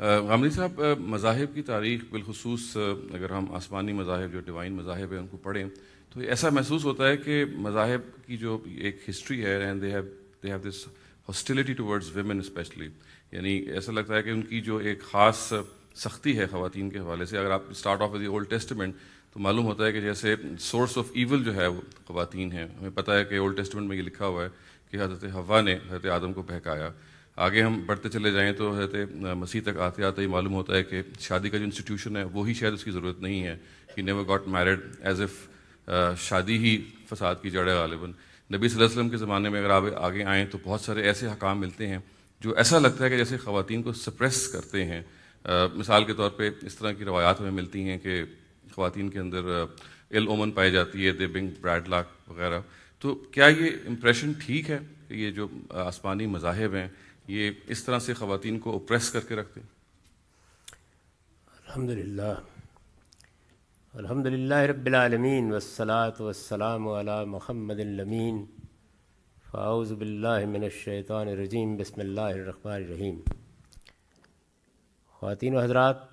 गामदी साहब मज़ाहब की तारीख बिलखसूस अगर हम आसमानी मज़ाहब जो डिवाइन मज़ाहब है उनको पढ़ें तो ऐसा महसूस होता है कि मज़ाहब की जो एक हिस्ट्री है and they have they have this hostility towards women specially यानी ऐसा लगता है कि उनकी जो एक ख़ास सख्ती है खातन के हवाले से अगर आप start off the Old Testament तो मालूम होता है कि जैसे सोर्स ऑफ ईवल जो है वो खुवान है हमें पता है कि ओल्ड टेस्टमेंट में ये लिखा हुआ है कि हज़रत हवा ने हज़रत आदम को बहकाया आगे हम बढ़ते चले जाएँ तो हजरत मसीह तक आते आते ही मालूम होता है कि शादी का जो इंस्टीट्यूशन है वही शायद उसकी ज़रूरत नहीं है कि never got married as if शादी ही फसाद की जड़ है गालिबा नबी वसल्लम के ज़माने में अगर आप आगे आएँ तो बहुत सारे ऐसे हकाम मिलते हैं जो ऐसा लगता है कि जैसे ख़वान को सप्रेस करते हैं आ, मिसाल के तौर पर इस तरह की रवायात हमें मिलती हैं कि खुवान के अंदर इल ओमन पाई जाती है दे बिंग ब्रैड लाक वगैरह तो क्या ये इम्प्रेशन ठीक है ये जो आसमानी मजाहब हैं ये इस तरह से ख़वान को ओप्रेस करके रखते हैं अलहमदिल्ला रबालमीन वसलात वसलाम महमदमीन फ़ाउज़बिल्लाशैतरजीम बसमीम ख़वान हजरात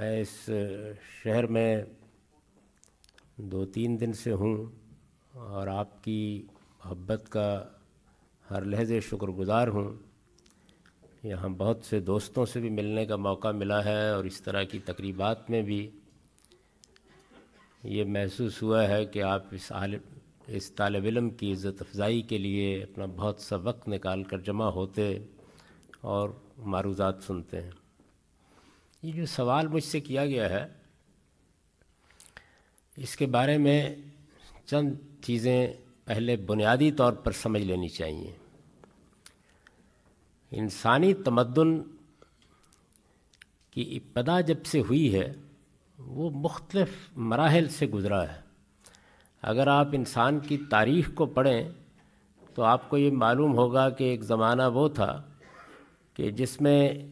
मैं इस शहर में दो तीन दिन से हूँ और आपकी मोहब्बत का हर लहजे शुक्रगुज़ार हूँ यहाँ बहुत से दोस्तों से भी मिलने का मौका मिला है और इस तरह की तकरीबात में भी ये महसूस हुआ है कि आप इस आल इस तालब इलम की इज़्ज़त अफजाई के लिए अपना बहुत सा वक्त निकाल कर जमा होते और मारूजात सुनते हैं ये जो सवाल मुझसे किया गया है इसके बारे में चंद चीज़ें पहले बुनियादी तौर पर समझ लेनी चाहिए इंसानी तमदन की इब्तदा जब से हुई है वो मुख्तलफ़ मराहल से गुज़रा है अगर आप इंसान की तारीख़ को पढ़ें तो आपको ये मालूम होगा कि एक ज़माना वो था कि जिसमें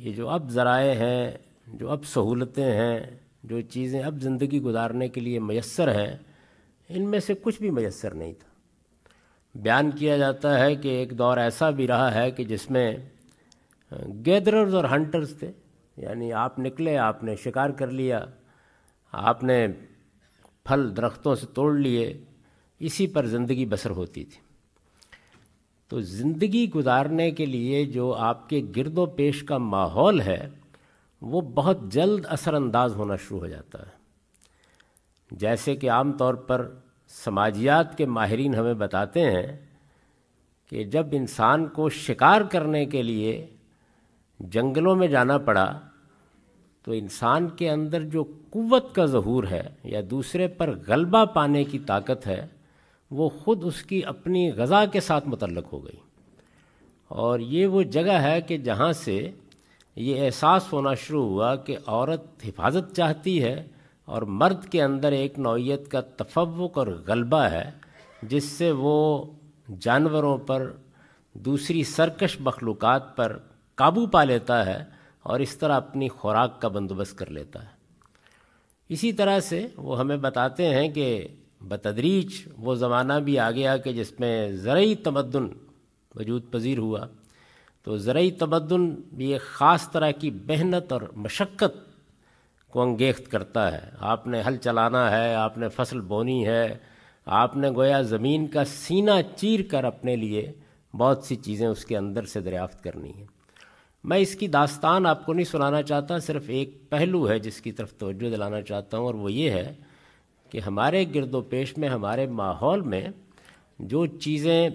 ये जो अब ज़राए हैं जो अब सहूलतें हैं जो चीज़ें अब ज़िंदगी गुजारने के लिए मैसर हैं इनमें से कुछ भी मैसर नहीं था बयान किया जाता है कि एक दौर ऐसा भी रहा है कि जिसमें गैदरर्स और हंटर्स थे यानी आप निकले आपने शिकार कर लिया आपने फल दरख्तों से तोड़ लिए इसी पर ज़िंदगी बसर होती थी तो ज़िंदगी गुजारने के लिए जो आपके गिरदो पेश का माहौल है वो बहुत जल्द असरानंदाज होना शुरू हो जाता है जैसे कि आम तौर पर समाजियात के माहरीन हमें बताते हैं कि जब इंसान को शिकार करने के लिए जंगलों में जाना पड़ा तो इंसान के अंदर जो कुवत का जहूर है या दूसरे पर गलबा पाने की ताकत है वो ख़ुद उसकी अपनी गज़ा के साथ मुतलक हो गई और ये वो जगह है कि जहाँ से ये एहसास होना शुरू हुआ कि औरत हिफाजत चाहती है और मर्द के अंदर एक नौीयत का तफवक और गलबा है जिससे वो जानवरों पर दूसरी सरकश मखलूक़ पर काबू पा लेता है और इस तरह अपनी खुराक का बंदोबस्त कर लेता है इसी तरह से वो हमें बताते हैं कि बतदरीज वो ज़माना भी आ गया कि जिसमें ज़रूरी तमदन वजूद पजीर हुआ तो ज़रूरी तमदन भी एक ख़ास तरह की मेहनत और मशक्क़त को अंगेख्त करता है आपने हल चलाना है आपने फसल बोनी है आपने गोया ज़मीन का सीना चीर कर अपने लिए बहुत सी चीज़ें उसके अंदर से दरियाफ्त करनी है मैं इसकी दास्तान आपको नहीं सुनाना चाहता सिर्फ एक पहलू है जिसकी तरफ तोज्जो दिलाना चाहता हूँ और वो ये है कि हमारे गिरदोपेश में हमारे माहौल में जो चीज़ें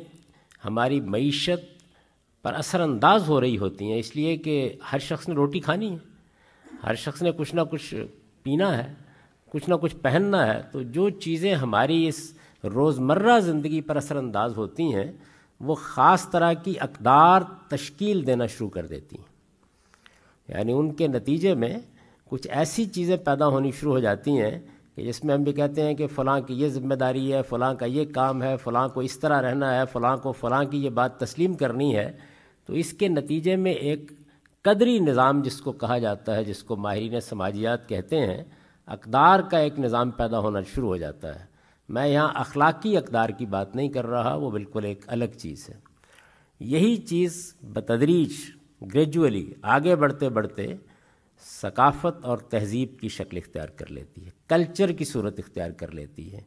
हमारी मीशत पर असरानंदाज हो रही होती हैं इसलिए कि हर शख्स ने रोटी खानी है हर शख्स ने कुछ ना कुछ पीना है कुछ ना कुछ पहनना है तो जो चीज़ें हमारी इस रोज़मर्रा ज़िंदगी पर असरानंदाज होती हैं वो ख़ास तरह की अकदार तश्कील देना शुरू कर देती हैं यानी उनके नतीजे में कुछ ऐसी चीज़ें पैदा होनी शुरू हो जाती हैं कि जिसमें हम भी कहते हैं कि फ़लाँ की ये ज़िम्मेदारी है फ़लाँ का ये काम है फ़लाँ को इस तरह रहना है फ़लाँ को फ़लाँ की ये बात तस्लीम करनी है तो इसके नतीजे में एक कदरी निज़ाम जिसको कहा जाता है जिसको माहरीन समाजियात कहते हैं अकदार का एक निज़ाम पैदा होना शुरू हो जाता है मैं यहाँ अखलाकी अकदार की बात नहीं कर रहा वो बिल्कुल एक अलग चीज़ है यही चीज़ बतदरीज ग्रेजुअली आगे बढ़ते बढ़ते सकाफ़त और तहज़ीब की शक्ल इख्तियार कर लेती है कल्चर की सूरत इख्तियार कर लेती है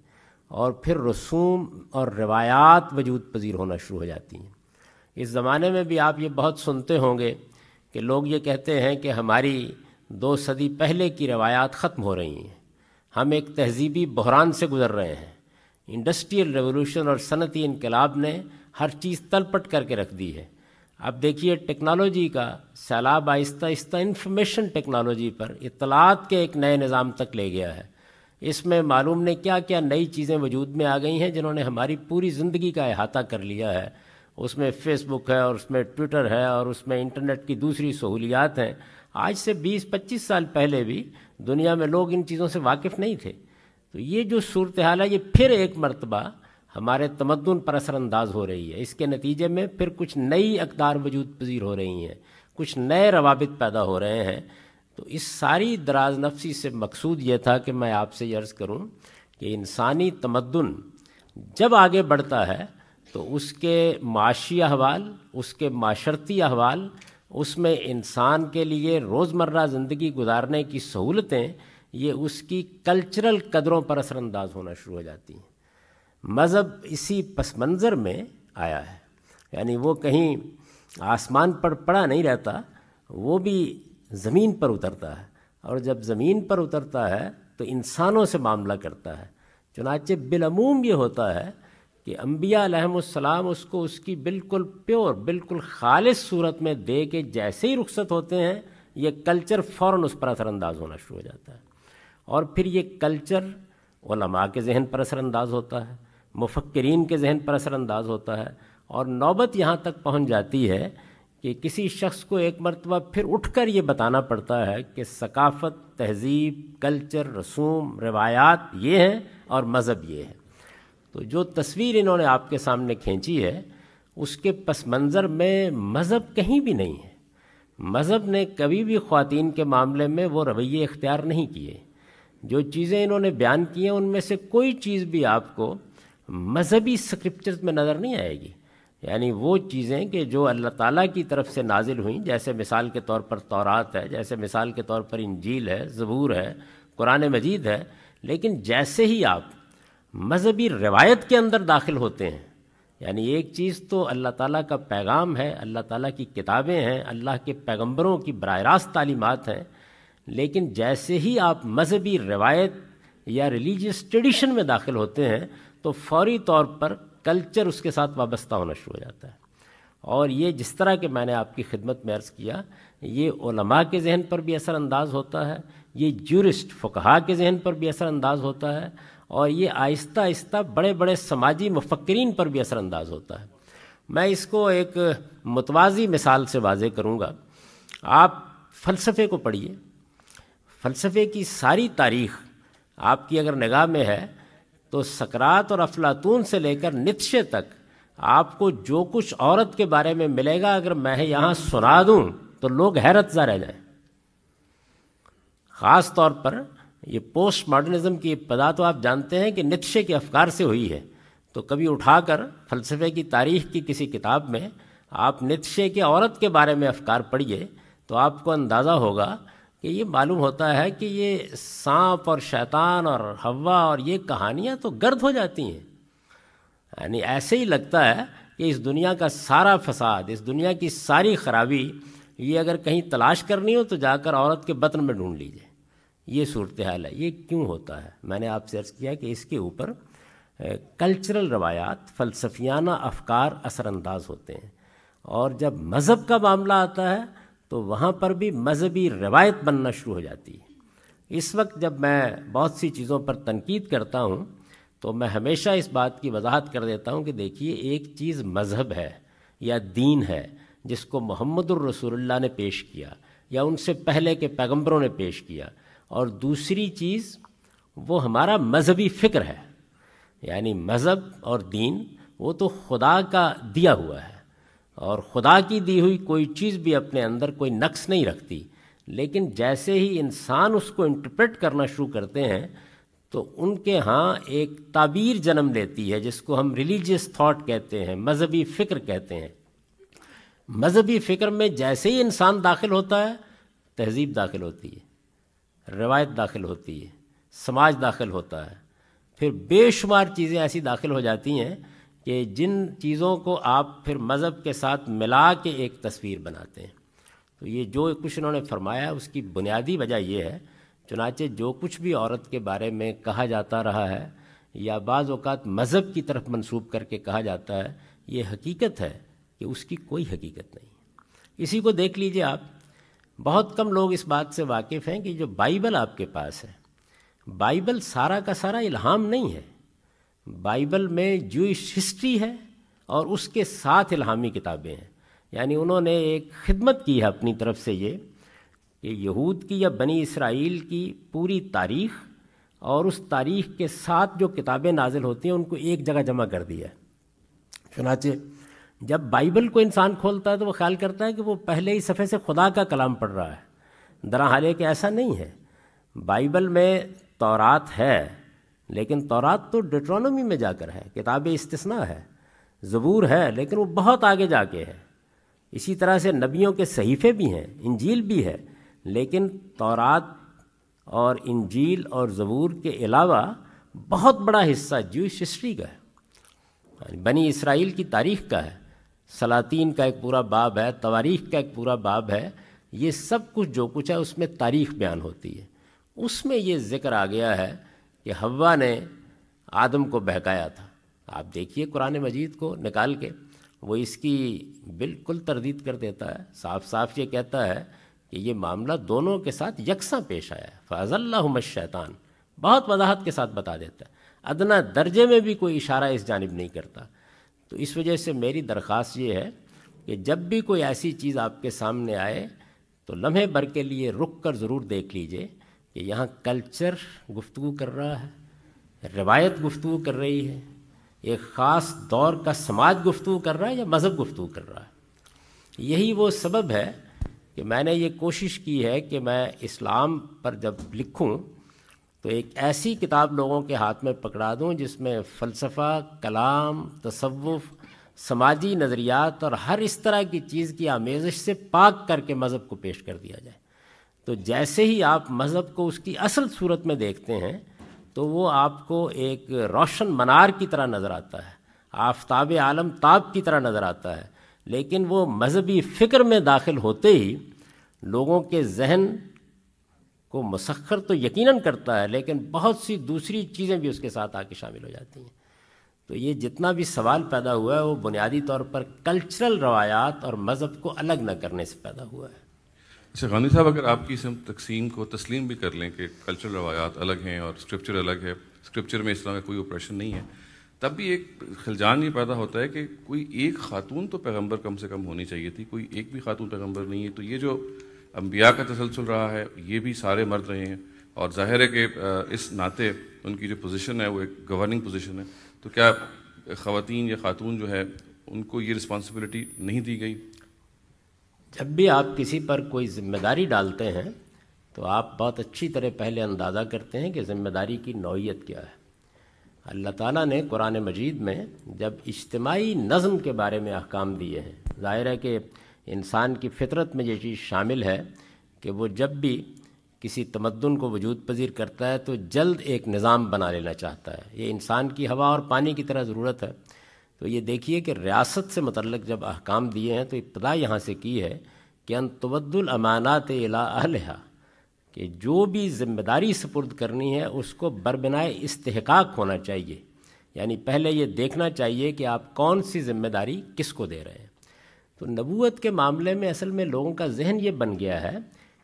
और फिर रसूम और रवायात वजूद पजीर होना शुरू हो जाती हैं इस ज़माने में भी आप ये बहुत सुनते होंगे कि लोग ये कहते हैं कि हमारी दो सदी पहले की रवायात ख़त्म हो रही हैं हम एक तहजीबी बहरान से गुज़र रहे हैं इंडस्ट्रियल रेवोल्यूशन और सनती इनकलाब ने हर चीज़ तलपट करके रख दी है अब देखिए टेक्नोलॉजी का सैलाब आहिस्ता आहिस्ता इंफॉर्मेशन टेक्नोलॉजी पर इतलात के एक नए निज़ाम तक ले गया है इसमें मालूम ने क्या क्या नई चीज़ें वजूद में आ गई हैं जिन्होंने हमारी पूरी ज़िंदगी का अहाता कर लिया है उसमें फेसबुक है और उसमें ट्विटर है और उसमें इंटरनेट की दूसरी सहूलियात हैं आज से 20-25 साल पहले भी दुनिया में लोग इन चीज़ों से वाकिफ नहीं थे तो ये जो सूरत हाल है ये फिर एक मरतबा हमारे तमदन पर असरानंदाज हो रही है इसके नतीजे में फिर कुछ नई अकदार वजूद पजीर हो रही हैं कुछ नए रवाबित पैदा हो रहे हैं तो इस सारी दराज नफसी से मकसूद ये था कि मैं आपसे अर्ज़ करूँ कि इंसानी तमदन जब आगे बढ़ता है तो उसके माशी अहवाल उसके माशरती अहवाल उसमें इंसान के लिए रोज़मर्रा ज़िंदगी गुजारने की सहूलतें ये उसकी कल्चरल कदरों पर असरानंदाज होना शुरू हो जाती हैं मज़हब इसी पस मंज़र में आया है यानी वो कहीं आसमान पर पड़ा नहीं रहता वो भी ज़मीन पर उतरता है और जब ज़मीन पर उतरता है तो इंसानों से मामला करता है चुनाचे बिलमूम ये होता है कि अम्बियालाम उसको उसकी बिल्कुल प्योर बिल्कुल खालिश सूरत में दे के जैसे ही रुखसत होते हैं ये कल्चर फ़ौर उस पर असरानंदाज होना शुरू हो जाता है और फिर ये कल्चर ओलमा के जहन पर असरानंदाज होता है मुफक्रीन के जहन पर असरानंदाज होता है और नौबत यहाँ तक पहुँच जाती है कि किसी शख्स को एक मरतबा फिर उठ कर ये बताना पड़ता है कि सकाफ़त तहज़ीब कल्चर रसूम रवायात ये हैं और मज़हब ये है तो जो तस्वीर इन्होंने आपके सामने खींची है उसके पस मंज़र में मज़हब कहीं भी नहीं है मज़हब ने कभी भी ख़वान के मामले में वो रवैये इख्तियार नहीं किए जो चीज़ें इन्होंने बयान की हैं उनमें से कोई चीज़ भी आपको मजहबी स्क्रिप्चर्स में नज़र नहीं आएगी यानी वो चीज़ें कि जो अल्लाह ताला की तरफ से नाजिल हुई जैसे मिसाल के तौर पर तौरात है जैसे मिसाल के तौर पर इंजील है ज़बूर है कुरान मजीद है लेकिन जैसे ही आप मजहबी रवायत के अंदर दाखिल होते हैं यानी एक चीज़ तो अल्लाह ताला का पैगाम है अल्लाह ताला की किताबें हैं अल्लाह के पैगंबरों की बरह रास्त तालीमत हैं लेकिन जैसे ही आप मजहबी रवायत या रिलीजियस ट्रेडिशन में दाखिल होते हैं तो फौरी तौर पर कल्चर उसके साथ वाबस्ता होना शुरू हो जाता है और ये जिस तरह के मैंने आपकी खिदमत में अर्ज़ किया ये ओलमा के जहन पर भी असरअंदाज होता है ये जूरिस्ट फ़ुकहा के जहन पर भी असरअंदाज होता है और ये आहिस्ता आहिस्ता बड़े बड़े समाजी मुफक्रीन पर भी असरानंदाज होता है मैं इसको एक मतवाज़ी मिसाल से वाजे करूँगा आप फ़लसफ़े को पढ़िए फ़लसफ़े की सारी तारीख आपकी अगर निगाह में है तो सकरात और अफलातून से लेकर नित्शे तक आपको जो कुछ औरत के बारे में मिलेगा अगर मैं यहाँ सुना दूँ तो लोग हैरत सा रह जाए ख़ास तौर पर ये पोस्ट मॉडर्निज्म की पदा तो आप जानते हैं कि नित्शे के अफकार से हुई है तो कभी उठाकर फलसफे की तारीख की किसी किताब में आप नित्शे के औरत के बारे में अफकार पढ़िए तो आपको अंदाज़ा होगा कि ये मालूम होता है कि ये सांप और शैतान और हवा और ये कहानियाँ तो गर्द हो जाती हैं यानी ऐसे ही लगता है कि इस दुनिया का सारा फसाद इस दुनिया की सारी खराबी ये अगर कहीं तलाश करनी हो तो जाकर औरत के बतन में ढूंढ लीजिए ये सूरत हाल है ये क्यों होता है मैंने आपसे अर्ज़ किया कि इसके ऊपर कल्चरल रवायात फ़लसफियाना अफकार असरानंदाज होते हैं और जब मज़हब का मामला आता है तो वहाँ पर भी मज़हबी रवायत बनना शुरू हो जाती है इस वक्त जब मैं बहुत सी चीज़ों पर तनकीद करता हूँ तो मैं हमेशा इस बात की वजाहत कर देता हूँ कि देखिए एक चीज़ मज़हब है या दीन है जिसको मोहम्मद रसूल ने पेश किया या उनसे पहले के पैगम्बरों ने पेश किया और दूसरी चीज़ वो हमारा मज़हबी फ़िक्र है यानी मज़हब और दीन वो तो खुदा का दिया हुआ है और खुदा की दी हुई कोई चीज़ भी अपने अंदर कोई नक्स नहीं रखती लेकिन जैसे ही इंसान उसको इंटरप्रेट करना शुरू करते हैं तो उनके यहाँ एक ताबीर जन्म लेती है जिसको हम रिलीजियस थाट कहते हैं मज़हबी फ़िक्र कहते हैं मज़हबी फ़िक्र में जैसे ही इंसान दाखिल होता है तहजीब दाखिल होती है रवायत दाखिल होती है समाज दाखिल होता है फिर बेशुमार चीज़ें ऐसी दाखिल हो जाती हैं कि जिन चीज़ों को आप फिर मज़हब के साथ मिला के एक तस्वीर बनाते हैं तो ये जो कुछ उन्होंने फरमाया उसकी बुनियादी वजह यह है चुनाचे जो कुछ भी औरत के बारे में कहा जाता रहा है या बाज़ अवत मज़हब की तरफ मंसूब करके कहा जाता है ये हकीकत है कि उसकी कोई हकीकत नहीं इसी को देख लीजिए आप बहुत कम लोग इस बात से वाकिफ़ हैं कि जो बाइबल आपके पास है बाइबल सारा का सारा इल्हाम नहीं है बाइबल में जूश हिस्ट्री है और उसके साथ इल्हामी किताबें हैं यानी उन्होंने एक खिदमत की है अपनी तरफ से ये कि यहूद की या बनी इसराइल की पूरी तारीख और उस तारीख के साथ जो किताबें नाजिल होती हैं उनको एक जगह जमा कर दिया चुनाचे जब बाइबल को इंसान खोलता है तो वो ख्याल करता है कि वो पहले ही सफ़े से खुदा का कलाम पढ़ रहा है दरा कि ऐसा नहीं है बाइबल में तौरात है लेकिन तौरात तो डिट्रोनोमी में जाकर है किताब इस्तना है ज़बूर है लेकिन वो बहुत आगे जाके है इसी तरह से नबियों के सहीफ़े भी हैं इंजील भी है लेकिन तौरात और इंजील और ज़बूर के अलावा बहुत बड़ा हिस्सा जूश हिस्ट्री का है बनी इसराइल की तारीख़ का है सलातीन का एक पूरा बाब है तवारीख का एक पूरा बाब है ये सब कुछ जो कुछ है उसमें तारीख बयान होती है उसमें ये जिक्र आ गया है कि हवा ने आदम को बहकाया था आप देखिए कुरान मजीद को निकाल के वो इसकी बिल्कुल तरदीद कर देता है साफ साफ ये कहता है कि ये मामला दोनों के साथ यकसा पेश आया है शैतान बहुत वजाहत के साथ बता देता है अदना दर्जे में भी कोई इशारा इस जानब नहीं करता तो इस वजह से मेरी दरख्वास्त ये है कि जब भी कोई ऐसी चीज़ आपके सामने आए तो लम्हे भर के लिए रुक कर ज़रूर देख लीजिए कि यहाँ कल्चर गुफ्तु कर रहा है रवायत गुफ्तु कर रही है एक ख़ास दौर का समाज गुफ्तु कर रहा है या मज़हब गुफ्तु कर रहा है यही वो सबब है कि मैंने ये कोशिश की है कि मैं इस्लाम पर जब लिखूँ तो एक ऐसी किताब लोगों के हाथ में पकड़ा दूं जिसमें फ़लसफ़ा कलाम तसवुफ़ समाजी नज़रियात और हर इस तरह की चीज़ की आमेज़िश से पाक करके मज़हब को पेश कर दिया जाए तो जैसे ही आप मज़हब को उसकी असल सूरत में देखते हैं तो वो आपको एक रोशन मनार की तरह नज़र आता है आफ्ताब आलम ताब की तरह नज़र आता है लेकिन वो मजहबी फ़िक्र में दाखिल होते ही लोगों के जहन को मसखर तो यकीनन करता है लेकिन बहुत सी दूसरी चीज़ें भी उसके साथ आके शामिल हो जाती हैं तो ये जितना भी सवाल पैदा हुआ है वो बुनियादी तौर पर कल्चरल रवायात और मज़हब को अलग न करने से पैदा हुआ है अच्छा गांधी साहब अगर आपकी इस तकसीम को तस्लीम भी कर लें कि कल्चरल रवायात अलग हैं और स्क्रिप्चर अलग है स्क्रिप्चर में तरह का कोई ऑपरेशन नहीं है तब भी एक खिलजान ये पैदा होता है कि कोई एक खातून तो पैगंबर कम से कम होनी चाहिए थी कोई एक भी खातून पैगंबर नहीं है तो ये जो अम्बिया का तसलसल रहा है ये भी सारे मर्द रहे हैं और जाहिर है कि इस नाते उनकी जो पोजीशन है वो एक गवर्निंग पोजीशन है तो क्या ख़वान या ख़ातून जो है उनको ये रिस्पांसिबिलिटी नहीं दी गई जब भी आप किसी पर कोई ज़िम्मेदारी डालते हैं तो आप बहुत अच्छी तरह पहले अंदाज़ा करते हैं कि ज़िम्मेदारी की नौीयत क्या है अल्लाह ताला ने कुरान मजीद में जब इज्तमाही नज़म के बारे में अहकाम दिए हैं ज़ाहिर है कि इंसान की फितरत में ये चीज़ शामिल है कि वो जब भी किसी तमद्दन को वजूद पजीर करता है तो जल्द एक निज़ाम बना लेना चाहता है ये इंसान की हवा और पानी की तरह ज़रूरत है तो ये देखिए कि रियासत से मतलब जब अहकाम दिए हैं तो इब्तदा यहाँ से की है कि अनतवद्दुल अमानात अला अहलहा कि जो भी जिम्मेदारी सपुर्द करनी है उसको बरबनाए इस्तेहकाक होना चाहिए यानी पहले ये देखना चाहिए कि आप कौन सी जिम्मेदारी किसको दे रहे हैं तो नबूत के मामले में असल में लोगों का जहन ये बन गया है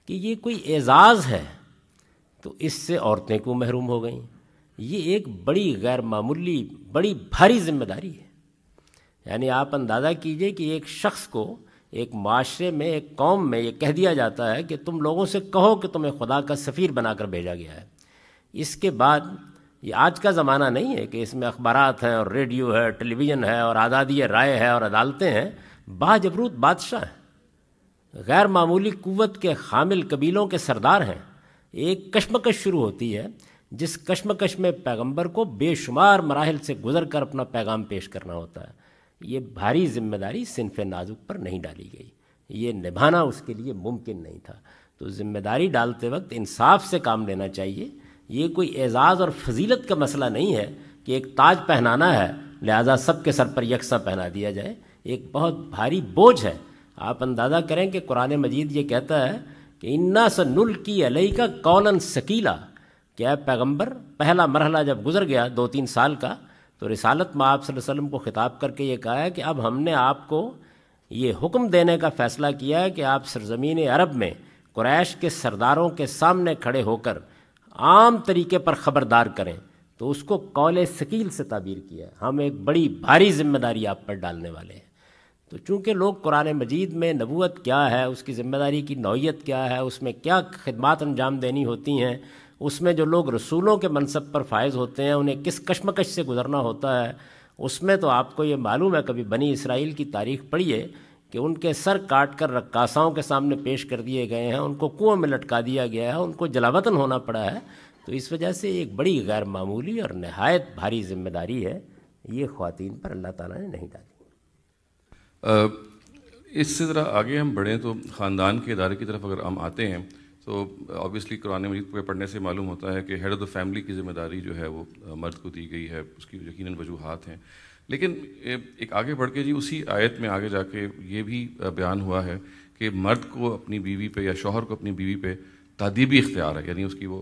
कि ये कोई एजाज़ है तो इससे औरतें को महरूम हो गई ये एक बड़ी गैर मामूली बड़ी भारी जिम्मेदारी है यानी आप अंदाज़ा कीजिए कि एक शख्स को एक माशरे में एक कौम में ये कह दिया जाता है कि तुम लोगों से कहो कि तुम्हें खुदा का सफ़ीर बनाकर भेजा गया है इसके बाद ये आज का ज़माना नहीं है कि इसमें अखबार हैं और रेडियो है टेलीविज़न है और आज़ादी राय है और अदालतें हैं बाजबरूत बादशाह गैर मामूली कुत के हामिल कबीलों के सरदार हैं एक कश्मकश शुरू होती है जिस कश्मकश में पैगंबर को बेशुमार मराहल से गुजर कर अपना पैगाम पेश करना होता है ये भारी जिम्मेदारी सिनफ नाजुक पर नहीं डाली गई ये निभाना उसके लिए मुमकिन नहीं था तो जिम्मेदारी डालते वक्त इंसाफ से काम लेना चाहिए ये कोई एजाज़ और फजीलत का मसला नहीं है कि एक ताज पहनाना है लिहाजा सबके सर पर यकसा पहना दिया जाए एक बहुत भारी बोझ है आप अंदाज़ा करें कि कुरान मजीद ये कहता है कि इन्ना सनुल की अलई का कौलन शकीला क्या पैगम्बर पहला मरहला जब गुजर गया दो तीन साल का तो रिसालत में आप वसल्लम को ख़िताब करके ये कहा है कि अब हमने आपको ये हुक्म देने का फ़ैसला किया है कि आप सरजमीन अरब में क्रैश के सरदारों के सामने खड़े होकर आम तरीके पर ख़बरदार करें तो उसको कौल शकील से ताबीर किया हम एक बड़ी भारी जिम्मेदारी आप पर डालने वाले हैं तो चूँकि लोग कुरान मजीद में नबूत क्या है उसकी ज़िम्मेदारी की नौीयत क्या है उसमें क्या खदमात अंजाम देनी होती हैं उसमें जो लोग रसूलों के मनसब पर फायज़ होते हैं उन्हें किस कशमकश से गुजरना होता है उसमें तो आपको ये मालूम है कभी बनी इसराइल की तारीख पढ़िए कि उनके सर काट कर रक्कासाओं के सामने पेश कर दिए गए हैं उनको कुओं में लटका दिया गया है उनको जलावतन होना पड़ा है तो इस वजह से एक बड़ी गैर मामूली और नहायत भारी जिम्मेदारी है ये ख़वान पर अल्लाह ताली ने नहीं डाली इससे ज़रा आगे हम बढ़ें तो ख़ानदान के इदारे की तरफ अगर हम आते हैं तो ऑब्वियसली कुरान मजीद को पढ़ने से मालूम होता है कि हेड ऑफ़ द फैमिली की जिम्मेदारी जो है वो मर्द को दी गई है उसकी यकीन वजूहत हैं लेकिन एक आगे बढ़ के जी उसी आयत में आगे जाके ये भी बयान हुआ है कि मर्द को अपनी बीवी पे या शोहर को अपनी बीवी पे तदीबी इख्तियार है यानी उसकी वो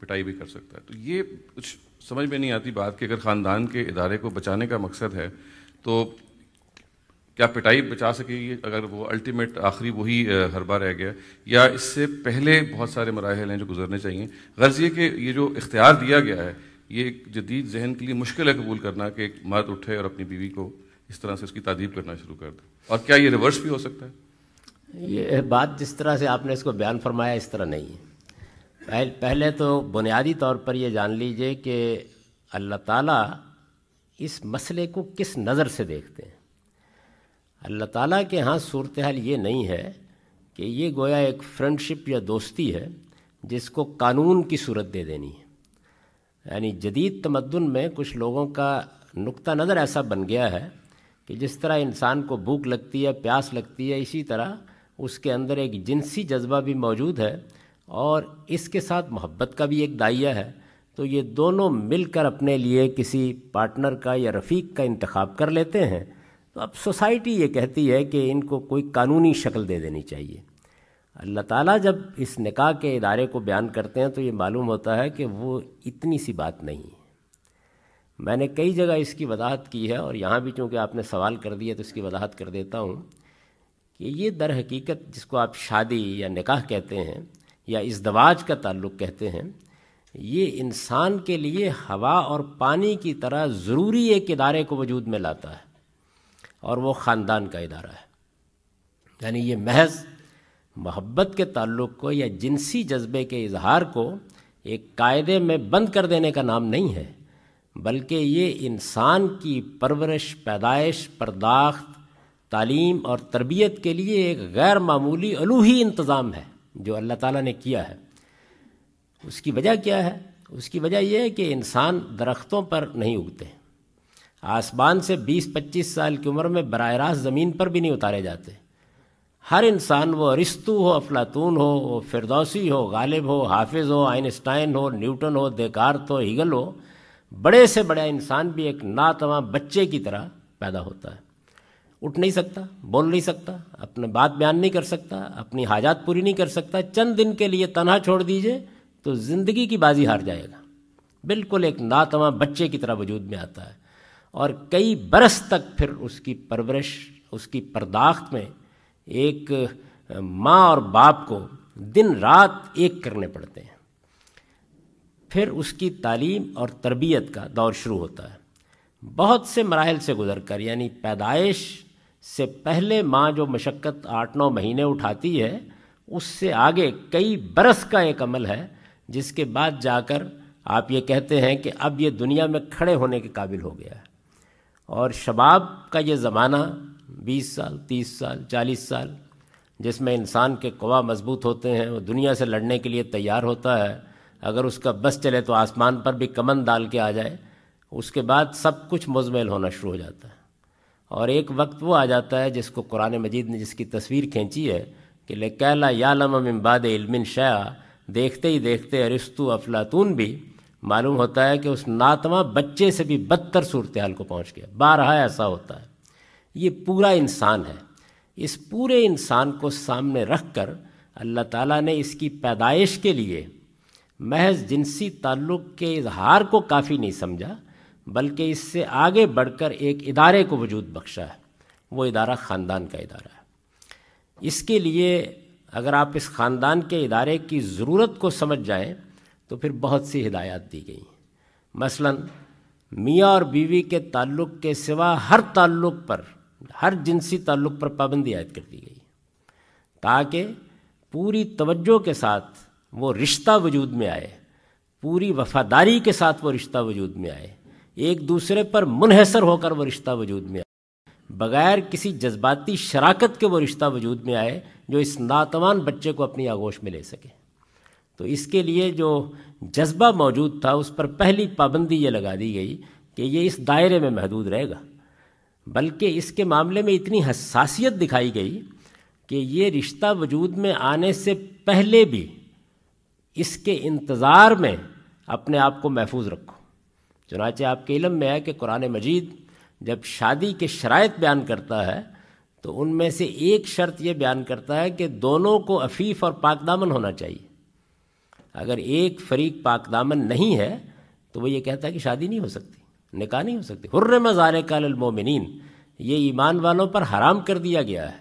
पिटाई भी कर सकता है तो ये कुछ समझ में नहीं आती बात कि अगर ख़ानदान के इदारे को बचाने का मकसद है तो क्या पिटाई बचा सकेगी अगर वो अल्टीमेट आखिरी वही हरबा रह गया या इससे पहले बहुत सारे मराहल हैं जो गुजरने चाहिए गर्ज़ ये कि ये जो इख्तियार दिया गया है ये एक जदीद जहन के लिए मुश्किल है कबूल करना कि एक मर्द उठे और अपनी बीवी को इस तरह से उसकी तदीब करना शुरू कर दे और क्या ये रिवर्स भी हो सकता है ये बात जिस तरह से आपने इसको बयान फरमाया इस तरह नहीं है पहले तो बुनियादी तौर पर यह जान लीजिए कि अल्लाह ताला इस मसले को किस नज़र से देखते हैं अल्लाह ताला के यहाँ सूरत हाल ये नहीं है कि ये गोया एक फ्रेंडशिप या दोस्ती है जिसको कानून की सूरत दे देनी है यानी जदीद तमदन में कुछ लोगों का नुक्ता नज़र ऐसा बन गया है कि जिस तरह इंसान को भूख लगती है प्यास लगती है इसी तरह उसके अंदर एक जिनसी जज्बा भी मौजूद है और इसके साथ मोहब्बत का भी एक दाइया है तो ये दोनों मिलकर अपने लिए किसी पार्टनर का या रफ़ीक का इंतखब कर लेते हैं तो अब सोसाइटी ये कहती है कि इनको कोई कानूनी शक्ल दे देनी चाहिए अल्लाह ताला जब इस निकाह के इदारे को बयान करते हैं तो ये मालूम होता है कि वो इतनी सी बात नहीं है मैंने कई जगह इसकी वजाहत की है और यहाँ भी चूँकि आपने सवाल कर दिया तो इसकी वजाहत कर देता हूँ कि ये दर हकीकत जिसको आप शादी या निकाह कहते हैं या इस दवाज का ताल्लुक़ कहते हैं ये इंसान के लिए हवा और पानी की तरह ज़रूरी एक इदारे को वजूद में लाता है और वो ख़ानदान का इदारा है यानी ये महज मोहब्बत के ताल्लुक़ को या जिनसी जज्बे के इजहार को एक कायदे में बंद कर देने का नाम नहीं है बल्कि ये इंसान की परवरिश पैदाइश परदाख्त तालीम और तरबियत के लिए एक गैर मामूली अलूही इंतज़ाम है जो अल्लाह ताला ने किया है उसकी वजह क्या है उसकी वजह यह है कि इंसान दरख्तों पर नहीं उगते आसमान से 20-25 साल की उम्र में बर रास्त ज़मीन पर भी नहीं उतारे जाते हर इंसान वो रिश्तु हो अफलातून हो वो फिरदौसी हो गालिब हो हाफिज़ हो आइनस्टाइन हो न्यूटन हो देकार हो हीगल हो बड़े से बड़ा इंसान भी एक नातवा बच्चे की तरह पैदा होता है उठ नहीं सकता बोल नहीं सकता अपने बात बयान नहीं कर सकता अपनी हाजात पूरी नहीं कर सकता चंद दिन के लिए तनहा छोड़ दीजिए तो ज़िंदगी की बाजी हार जाएगा बिल्कुल एक नातवा बच्चे की तरह वजूद में आता है और कई बरस तक फिर उसकी परवरिश उसकी पर्दाख्त में एक माँ और बाप को दिन रात एक करने पड़ते हैं फिर उसकी तालीम और तरबियत का दौर शुरू होता है बहुत से मराहल से गुजर कर यानी पैदाइश से पहले माँ जो मशक्क़त आठ नौ महीने उठाती है उससे आगे कई बरस का एक अमल है जिसके बाद जाकर आप ये कहते हैं कि अब ये दुनिया में खड़े होने के काबिल हो गया है और शबाब का ये ज़माना 20 साल 30 साल 40 साल जिसमें इंसान के कवा मजबूत होते हैं वो दुनिया से लड़ने के लिए तैयार होता है अगर उसका बस चले तो आसमान पर भी कमन डाल के आ जाए उसके बाद सब कुछ मुजमेल होना शुरू हो जाता है और एक वक्त वो आ जाता है जिसको कुरान मजीद ने जिसकी तस्वीर खींची है कि ले या यालम इम्बाद इल्मिन शया देखते ही देखते अरिस्तु अफलातून भी मालूम होता है कि उस नातवा बच्चे से भी बदतर सूरत हाल को पहुँच गया बारहा ऐसा होता है ये पूरा इंसान है इस पूरे इंसान को सामने रख कर अल्लाह ताला ने इसकी पैदाइश के लिए महज जिनसी ताल्लुक़ के इजहार को काफ़ी नहीं समझा बल्कि इससे आगे बढ़कर एक इदारे को वजूद बख्शा है वो इदारा ख़ानदान का इदारा है इसके लिए अगर आप इस ख़ानदान के इदारे की ज़रूरत को समझ जाएँ तो फिर बहुत सी हिदायत दी गई मसलन मियाँ और बीवी के ताल्लुक़ के सिवा हर ताल्लुक़ पर हर जिनसी ताल्लुक़ पर पाबंदी आयद कर दी गई ताकि पूरी तवज्जो के साथ वो रिश्ता वजूद में आए पूरी वफादारी के साथ वो रिश्ता वजूद में आए एक दूसरे पर मुनहसर होकर वो रिश्ता वजूद में आए बगैर किसी जज्बाती शराकत के वो रिश्ता वजूद में आए जो इस नातवान बच्चे को अपनी आगोश में ले सके तो इसके लिए जो जज्बा मौजूद था उस पर पहली पाबंदी ये लगा दी गई कि ये इस दायरे में महदूद रहेगा बल्कि इसके मामले में इतनी हसासियत दिखाई गई कि ये रिश्ता वजूद में आने से पहले भी इसके इंतज़ार में अपने आप को महफूज रखो चुनाचे आपके इलम में है कि कुरान मजीद जब शादी के शराय बयान करता है तो उनमें से एक शर्त ये बयान करता है कि दोनों को अफीफ और पाकदामन होना चाहिए अगर एक फरीक पाक दामन नहीं है तो वो ये कहता है कि शादी नहीं हो सकती निकाह नहीं हो सकती हुर्र मज़ार कालमोमिन ये ईमान वालों पर हराम कर दिया गया है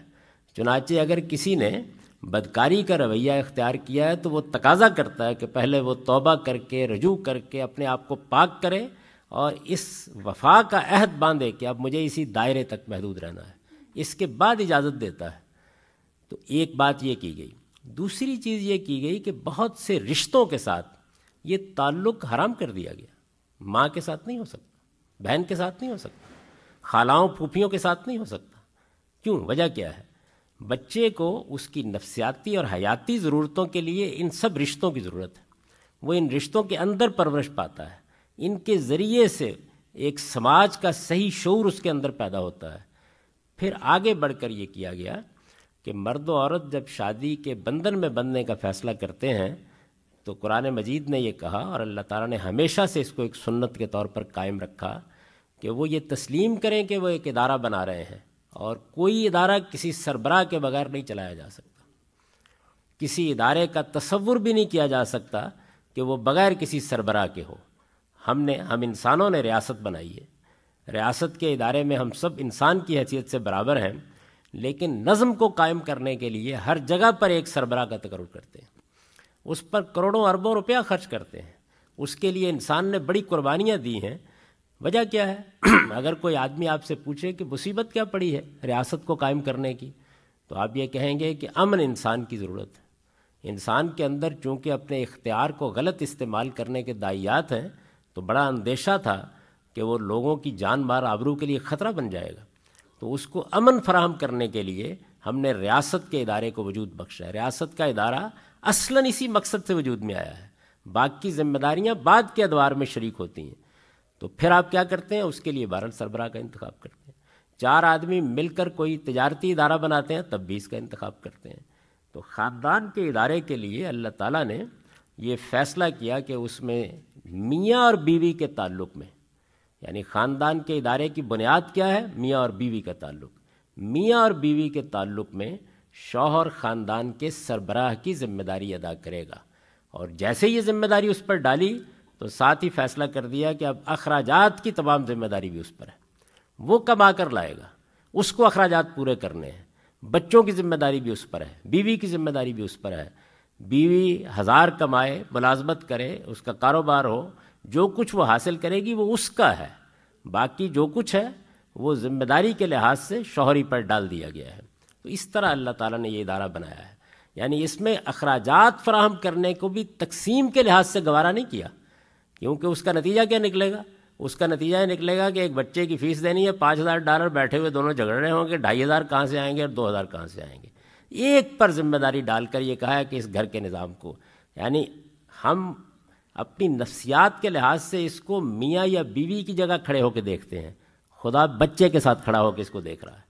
चुनाचे अगर किसी ने बदकारी का रवैया इख्तियार किया है तो वो तकाजा करता है कि पहले वो तौबा करके रजू करके अपने आप को पाक करे और इस वफा का अहद बांधे कि अब मुझे इसी दायरे तक महदूद रहना है इसके बाद इजाज़त देता है तो एक बात ये की गई दूसरी चीज़ ये की गई कि बहुत से रिश्तों के साथ ये ताल्लुक हराम कर दिया गया माँ के साथ नहीं हो सकता बहन के साथ नहीं हो सकता खालाओं फूफियों के साथ नहीं हो सकता क्यों वजह क्या है बच्चे को उसकी नफ्सियाती और हयाती ज़रूरतों के लिए इन सब रिश्तों की ज़रूरत है वो इन रिश्तों के अंदर परवरिश पाता है इनके ज़रिए से एक समाज का सही शौर उसके अंदर पैदा होता है फिर आगे बढ़कर ये किया गया कि मर्द औरत जब शादी के बंधन में बंधने का फ़ैसला करते हैं तो कुरान मजीद ने यह कहा और अल्लाह ताला ने हमेशा से इसको एक सुन्नत के तौर पर कायम रखा कि वो ये तस्लीम करें कि वो एक अदारा बना रहे हैं और कोई इदारा किसी सरबराह के बगैर नहीं चलाया जा सकता किसी इदारे का तस्वुर भी नहीं किया जा सकता कि वो बग़ैर किसी सरबराह के हो हमने हम इंसानों ने रियासत बनाई है रियासत के इदारे में हम सब इंसान की हैसियत से बराबर हैं लेकिन नज़म को कायम करने के लिए हर जगह पर एक सरबरा का तकर करते हैं उस पर करोड़ों अरबों रुपया खर्च करते हैं उसके लिए इंसान ने बड़ी कुर्बानियाँ दी हैं वजह क्या है अगर कोई आदमी आपसे पूछे कि मुसीबत क्या पड़ी है रियासत को कायम करने की तो आप ये कहेंगे कि अमन इंसान की ज़रूरत है इंसान के अंदर चूँकि अपने इख्तियार को गलत इस्तेमाल करने के दाइयात हैं तो बड़ा अंदेशा था कि वो लोगों की जान मार आबरू के लिए ख़तरा बन जाएगा तो उसको अमन फराहम करने के लिए हमने रियासत के इदारे को वजूद बख्शा है रियासत का इदारा असला इसी मकसद से वजूद में आया है बाकी जिम्मेदारियाँ बाद के अदवार में शरीक होती हैं तो फिर आप क्या करते हैं उसके लिए भारत सरबराह का इंतखब करते हैं चार आदमी मिलकर कोई तजारती इदारा बनाते हैं तब भी इसका इंतखब करते हैं तो ख़ानदान के इदारे के लिए अल्लाह ताली ने यह फ़ैसला किया कि उसमें मियाँ और बीवी के ताल्लुक़ में यानी ख़ानदान के इदारे की बुनियाद क्या है मियाँ और बीवी का ताल्लुक मियाँ और बीवी के ताल्लुक में शौहर ख़ानदान के सरबराह की जिम्मेदारी अदा करेगा और जैसे ये जिम्मेदारी उस पर डाली तो साथ ही फैसला कर दिया कि अब अखराजात की तमाम जिम्मेदारी भी उस पर है वो कमा कर लाएगा उसको अखराजात पूरे करने हैं बच्चों की जिम्मेदारी भी उस पर है बीवी की जिम्मेदारी भी उस पर है बीवी हज़ार कमाए मुलाजमत करे उसका कारोबार हो जो कुछ वो हासिल करेगी वो उसका है बाकी जो कुछ है वो जिम्मेदारी के लिहाज से शोहरी पर डाल दिया गया है तो इस तरह अल्लाह ताला ने ये इदारा बनाया है यानी इसमें अखराज फ्राहम करने को भी तकसीम के लिहाज से गवारा नहीं किया क्योंकि उसका नतीजा क्या निकलेगा उसका नतीजा ये निकलेगा कि एक बच्चे की फ़ीस देनी है पाँच हज़ार डॉलर बैठे हुए दोनों झगड़ रहे होंगे ढाई हज़ार कहाँ से आएंगे और दो हज़ार कहाँ से आएंगे एक पर जिम्मेदारी डालकर ये कहा है कि इस घर के निज़ाम को यानी हम अपनी नफ्सियात के लिहाज से इसको मियाँ या बीवी की जगह खड़े होकर देखते हैं खुदा बच्चे के साथ खड़ा होकर इसको देख रहा है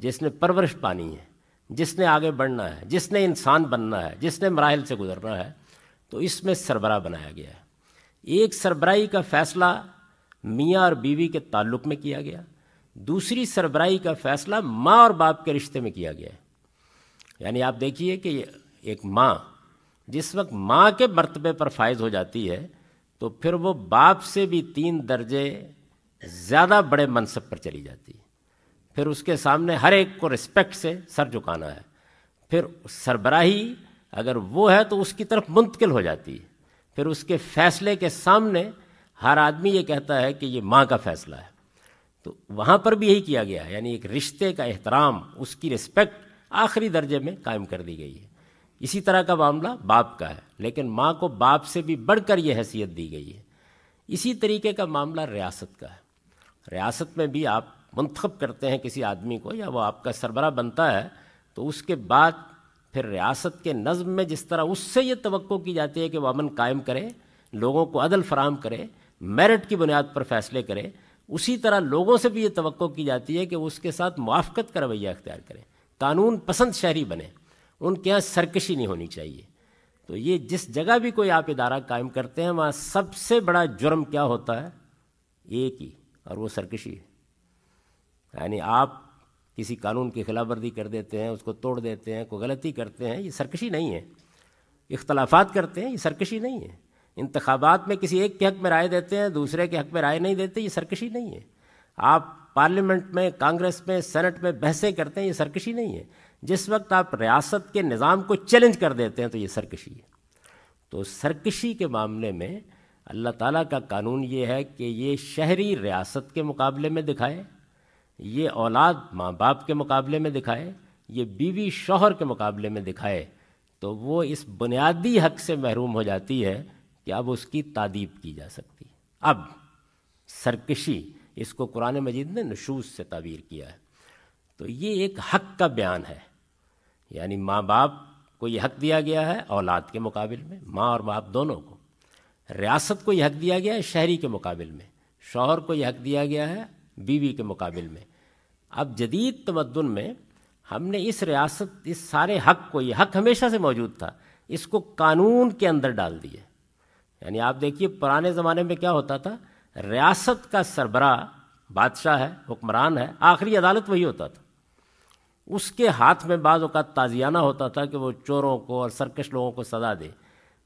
जिसने परवरिश पानी है जिसने आगे बढ़ना है जिसने इंसान बनना है जिसने मराहल से गुजरना है तो इसमें सरबरा बनाया गया है एक सरबराही का फैसला मियाँ और बीवी के ताल्लुक में किया गया दूसरी सरबराही का फैसला माँ और बाप के रिश्ते में किया गया है यानी आप देखिए कि एक माँ जिस वक्त माँ के मरतबे पर फायज हो जाती है तो फिर वो बाप से भी तीन दर्जे ज़्यादा बड़े मनसब पर चली जाती है फिर उसके सामने हर एक को रिस्पेक्ट से सर झुकाना है फिर सरबराही अगर वो है तो उसकी तरफ मुंतकिल हो जाती है फिर उसके फैसले के सामने हर आदमी ये कहता है कि ये माँ का फैसला है तो वहाँ पर भी यही किया गया है यानी एक रिश्ते का एहतराम उसकी रिस्पेक्ट आखिरी दर्जे में कायम कर दी गई है इसी तरह का मामला बाप का है लेकिन माँ को बाप से भी बढ़कर यह हैसियत दी गई है इसी तरीके का मामला रियासत का है रियासत में भी आप मंतखब करते हैं किसी आदमी को या वो आपका सरबरा बनता है तो उसके बाद फिर रियासत के नज़म में जिस तरह उससे ये तो की जाती है कि वह अमन कायम करे लोगों को अदल फराम करे मेरिट की बुनियाद पर फैसले करे उसी तरह लोगों से भी ये तो की जाती है कि उसके साथ मुआफ़त का रवैया अख्तियार करें कानून पसंद शहरी बने उनके यहाँ सरकशी नहीं होनी चाहिए तो ये जिस जगह भी कोई आप इदारा कायम करते हैं वहाँ सबसे बड़ा जुर्म क्या होता है एक ही और वो सरकशी है यानी आप किसी कानून की खिलाफ कर देते हैं उसको तोड़ देते हैं कोई गलती करते हैं ये सरकशी नहीं है इख्तलाफात करते हैं ये सरकशी नहीं है इंतबात में किसी एक के हक में राय देते हैं दूसरे के हक में राय नहीं देते ये सरकशी नहीं है आप पार्लियामेंट में कांग्रेस में सेनेट में बहसें करते हैं ये सरकशी नहीं है जिस वक्त आप रियासत के निज़ाम को चैलेंज कर देते हैं तो ये सरकशी है तो सरकशी के मामले में अल्लाह ताला का कानून ये है कि ये शहरी रियासत के मुकाबले में दिखाए ये औलाद माँ बाप के मुकाबले में दिखाए ये बीवी शौहर के मुकाबले में दिखाए तो वो इस बुनियादी हक से महरूम हो जाती है कि अब उसकी तादीब की जा सकती है अब सरकशी इसको कुरान मजीद ने नशूज से ताबीर किया है तो ये एक हक का बयान है यानी माँ बाप को यह हक दिया गया है औलाद के मुकाबले में माँ और बाप दोनों को रियासत को यह हक दिया गया है शहरी के मुकाबले में शौहर को यह हक दिया गया है बीवी के मुकाबले में अब जदीद तमदन में हमने इस रियासत इस सारे हक को ये हक हमेशा से मौजूद था इसको कानून के अंदर डाल दिए यानी आप देखिए पुराने ज़माने में क्या होता था रियासत का सरबरा बादशाह है हुक्मरान है आखिरी अदालत वही होता था उसके हाथ में बाज़ अवत ताजियाना होता था कि वो चोरों को और सरकश लोगों को सज़ा दे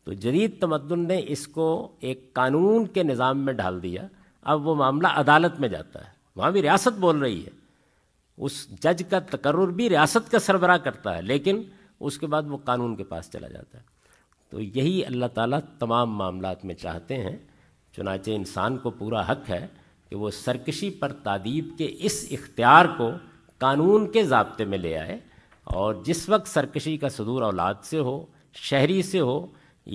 तो जदीद तमदन ने इसको एक कानून के निज़ाम में ढाल दिया अब वो मामला अदालत में जाता है वहाँ भी रियासत बोल रही है उस जज का तकर्र भी रियासत का सरबराह करता है लेकिन उसके बाद वो कानून के पास चला जाता है तो यही अल्लाह ताला तमाम मामला में चाहते हैं चुनाचे इंसान को पूरा हक है कि वो सरकशी पर तादीब के इस इख्तियार को कानून के जबते में ले आए और जिस वक्त सरकशी का सदूर औलाद से हो शहरी से हो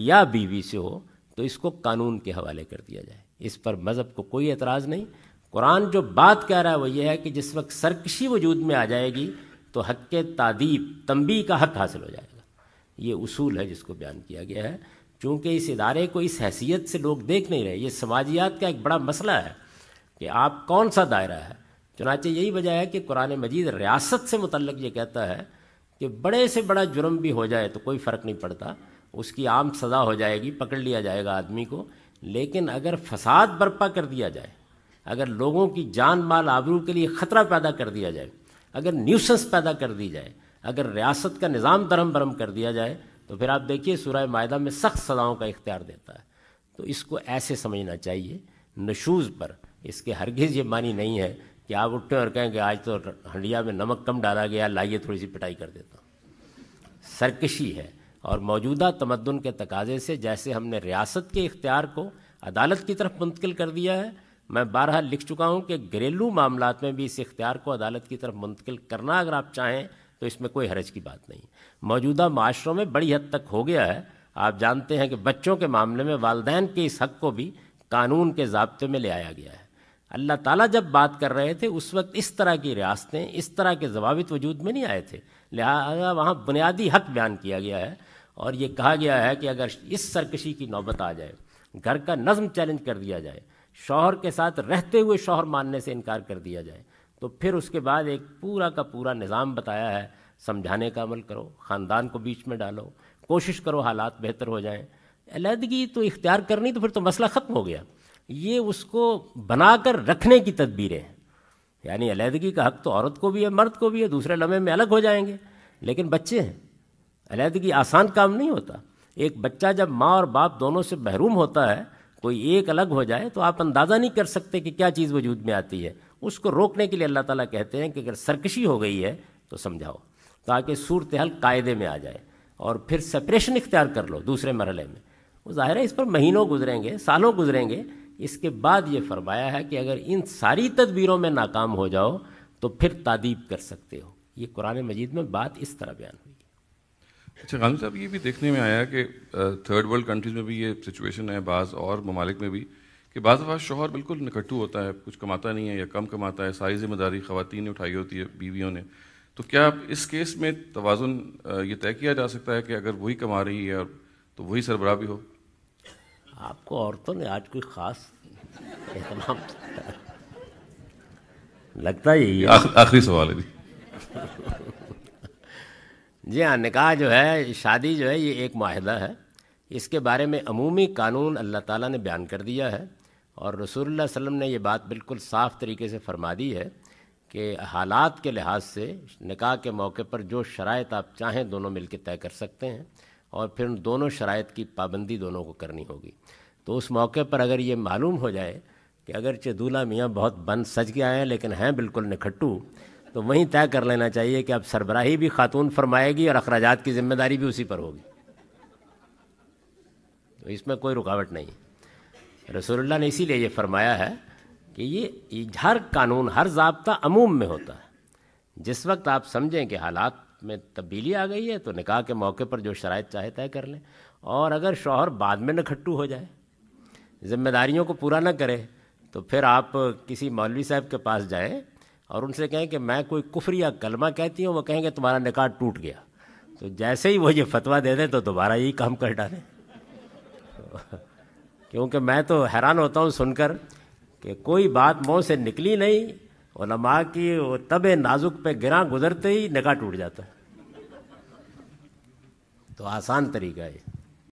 या बीवी से हो तो इसको कानून के हवाले कर दिया जाए इस पर मज़हब को कोई एतराज़ नहीं कुरान जो बात कह रहा है वो ये है कि जिस वक्त सरकशी वजूद में आ जाएगी तो हक तादीब तंबी का हक हासिल हो जाएगा ये उसूल है जिसको बयान किया गया है चूँकि इस इदारे को इस हैसियत से लोग देख नहीं रहे ये समाजियात का एक बड़ा मसला है कि आप कौन सा दायरा है चुनाचे तो यही वजह है कि कुरान मजीद रियासत से मुतलक ये कहता है कि बड़े से बड़ा जुर्म भी हो जाए तो कोई फ़र्क नहीं पड़ता उसकी आम सज़ा हो जाएगी पकड़ लिया जाएगा आदमी को लेकिन अगर फसाद बर्पा कर दिया जाए अगर लोगों की जान माल आबरू के लिए ख़तरा पैदा कर दिया जाए अगर न्यूसेंस पैदा कर दी जाए अगर रियासत का निज़ाम धर्म भरम कर दिया जाए तो फिर आप देखिए सराय माहा में सख्त सज़ाओं का इख्तियार देता है तो इसको ऐसे समझना चाहिए नशूज़ पर इसके हरगिज़ ये मानी नहीं है कि आप उठे और कहें कि आज तो हंडिया में नमक कम डाला गया लाइए थोड़ी सी पिटाई कर देता हूँ सरकशी है और मौजूदा तमदन के तकाजे से जैसे हमने रियासत के इख्तियार को अदालत की तरफ मुंतकिल कर दिया है मैं बारह लिख चुका हूँ कि घरेलू मामला में भी इस इख्तियार को अदालत की तरफ मुंतकिल करना अगर आप चाहें तो इसमें कोई हरज की बात नहीं मौजूदा माशरों में बड़ी हद तक हो गया है आप जानते हैं कि बच्चों के मामले में वालदेन के इस हक को भी कानून के जबते में ले आया गया है अल्लाह ताला जब बात कर रहे थे उस वक्त इस तरह की रियासतें इस तरह के जवाबित वजूद में नहीं आए थे लिहाजा वहाँ बुनियादी हक बयान किया गया है और ये कहा गया है कि अगर इस सरकशी की नौबत आ जाए घर का नज्म चैलेंज कर दिया जाए शौहर के साथ रहते हुए शौहर मानने से इनकार कर दिया जाए तो फिर उसके बाद एक पूरा का पूरा निज़ाम बताया है समझाने का अमल करो ख़ानदान को बीच में डालो कोशिश करो हालात बेहतर हो जाएँ अलहदगी तो इख्तियार करनी तो फिर तो मसला ख़त्म हो गया ये उसको बनाकर रखने की तदबीरें हैं यानी अलीहदगी का हक तो औरत को भी है मर्द को भी है दूसरे लम्हे में अलग हो जाएंगे लेकिन बच्चे हैं अलीहदगी आसान काम नहीं होता एक बच्चा जब माँ और बाप दोनों से महरूम होता है कोई एक अलग हो जाए तो आप अंदाज़ा नहीं कर सकते कि क्या चीज़ वजूद में आती है उसको रोकने के लिए अल्लाह ताला कहते हैं कि अगर सरकशी हो गई है तो समझाओ ताकि सूरत हल कायदे में आ जाए और फिर सेपरेशन इख्तियार कर लो दूसरे मरहले में वो ज़ाहिर है इस पर महीनों गुजरेंगे सालों गुजरेंगे इसके बाद ये फरमाया है कि अगर इन सारी तदबीरों में नाकाम हो जाओ तो फिर तादीब कर सकते हो ये कुरान मजीद में बात इस तरह बयान हुई अच्छा खान साहब ये भी देखने में आया कि थर्ड वर्ल्ड कंट्रीज़ में भी ये सिचुएशन है बाज़ और ममालिक में भी कि बाज़ बाज़ शोहर बिल्कुल निकट्टू होता है कुछ कमाता नहीं है या कम कमाता है सारी जिम्मेदारी खुतिन ने उठाई होती है बीवियों ने तो क्या इस केस में तोज़ुन ये तय किया जा सकता है कि अगर वही कमा रही है तो वही सरबराह भी हो आपको औरतों ने आज कोई खास एहतमाम तो लगता ही आखिरी सवाल है जी हाँ निकाह जो है शादी जो है ये एक माहदा है इसके बारे में अमूमी कानून अल्लाह ताला ने बयान कर दिया है और रसूलुल्लाह सल्लम ने ये बात बिल्कुल साफ़ तरीके से फरमा दी है कि हालात के लिहाज से निकाह के मौके पर जो शरात आप चाहें दोनों मिलकर तय कर सकते हैं और फिर दोनों शरात की पाबंदी दोनों को करनी होगी तो उस मौके पर अगर ये मालूम हो जाए कि अगर दूल्हा मियाँ बहुत बन सज के आए हैं लेकिन हैं बिल्कुल निखट्टू तो वहीं तय कर लेना चाहिए कि अब सरबराही भी खातून फरमाएगी और अखराज की जिम्मेदारी भी उसी पर होगी तो इसमें कोई रुकावट नहीं रसोल्ला ने इसीलिए ये फरमाया है कि ये हर कानून हर जबता अमूम में होता है जिस वक्त आप समझें कि हालात में तब्दीली आ गई है तो निकाह के मौके पर जो शराय चाहे तय कर लें और अगर शौहर बाद में नखट्टू हो जाए ज़िम्मेदारियों को पूरा ना करे तो फिर आप किसी मौलवी साहब के पास जाएँ और उनसे कहें कि मैं कोई कुफर या कलमा कहती हूँ वो कहेंगे तुम्हारा निकाह टूट गया तो जैसे ही वो ये फतवा दे दें तो दोबारा यही काम कर डालें तो, क्योंकि मैं तो हैरान होता हूँ सुनकर कि कोई बात मुँह से निकली नहीं ओलमा की वो तब नाजुक पे गिरा गुजरते ही निगाह टूट जाता है तो आसान तरीका है